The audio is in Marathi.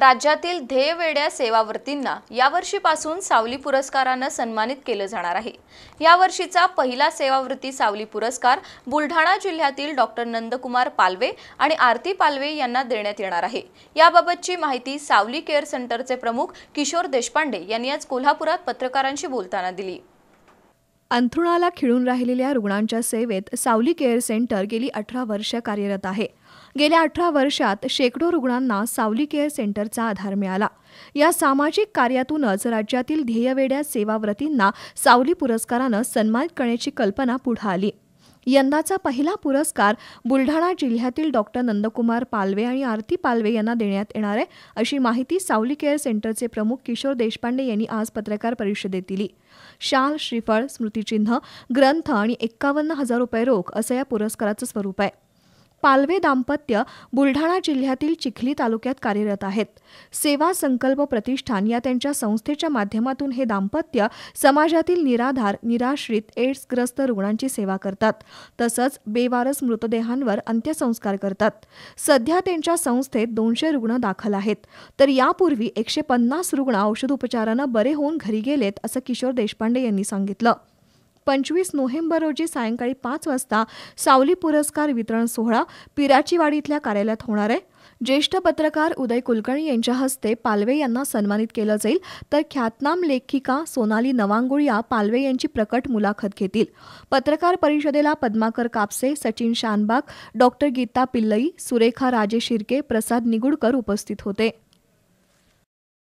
राज्यातील ध्येयवेड्या सेवावृत्तींना यावर्षीपासून सावली पुरस्कारानं सन्मानित केलं जाणार आहे यावर्षीचा पहिला सेवावृत्ती सावली पुरस्कार बुलढाणा जिल्ह्यातील डॉक्टर नंदकुमार पालवे आणि आरती पालवे यांना देण्यात येणार आहे याबाबतची माहिती सावली केअर सेंटरचे प्रमुख किशोर देशपांडे यांनी आज कोल्हापुरात पत्रकारांशी बोलताना दिली अंथरुणाला खिळून राहिलेल्या रुग्णांच्या सेवेत सावली केअर सेंटर गेली अठरा वर्ष कार्यरत आहे गेल्या अठरा वर्षात शेकडो रुग्णांना सावली केअर सेंटरचा आधार मिळाला या सामाजिक कार्यातूनच राज्यातील ध्येयवेड्या सेवाव्रतींना सावली पुरस्कारानं सन्मानित करण्याची कल्पना पुढे आली यंदाचा पहिला पुरस्कार बुलढाणा जिल्ह्यातील डॉक्टर नंदकुमार पालवे आणि आरती पालवे यांना देण्यात येणार आहे अशी माहिती सावली केअर सेंटरचे प्रमुख किशोर देशपांडे यांनी आज पत्रकार परिषदेत दिली शाल श्रीफळ स्मृतिचिन्ह ग्रंथ आणि एक्कावन्न हजार रुपये रोख असं या पुरस्काराचं स्वरूप आहे पालवे दाम्पत्य बुलढाणा जिल्ह्यातील चिखली तालुक्यात कार्यरत आहेत सेवा संकल्प प्रतिष्ठान या त्यांच्या संस्थेच्या माध्यमातून हे दाम्पत्य समाजातील निराधार निराश्रित एड्सग्रस्त रुग्णांची सेवा करतात तसंच बेवारस मृतदेहांवर अंत्यसंस्कार करतात सध्या त्यांच्या संस्थेत दोनशे रुग्ण दाखल आहेत तर यापूर्वी एकशे पन्नास रुग्ण औषधोपचारानं बरे होऊन घरी गेलेत असं किशोर देशपांडे यांनी सांगितलं पंचवीस नोव्हेंबर रोजी सायंकाळी पाच वाजता सावली पुरस्कार वितरण सोहळा पिराचीवाडी इथल्या कार्यालयात होणार आहे ज्येष्ठ पत्रकार उदय कुलकर्णी यांच्या हस्ते पालवे यांना सन्मानित केलं जाईल तर ख्यातनाम लेखिका सोनाली नवांगुळिया पालवे यांची प्रकट मुलाखत घेतील पत्रकार परिषदेला पद्माकर कापसे सचिन शानबाग डॉक्टर गीता पिल्लई सुरेखा राजे शिर्के प्रसाद निगुडकर उपस्थित होते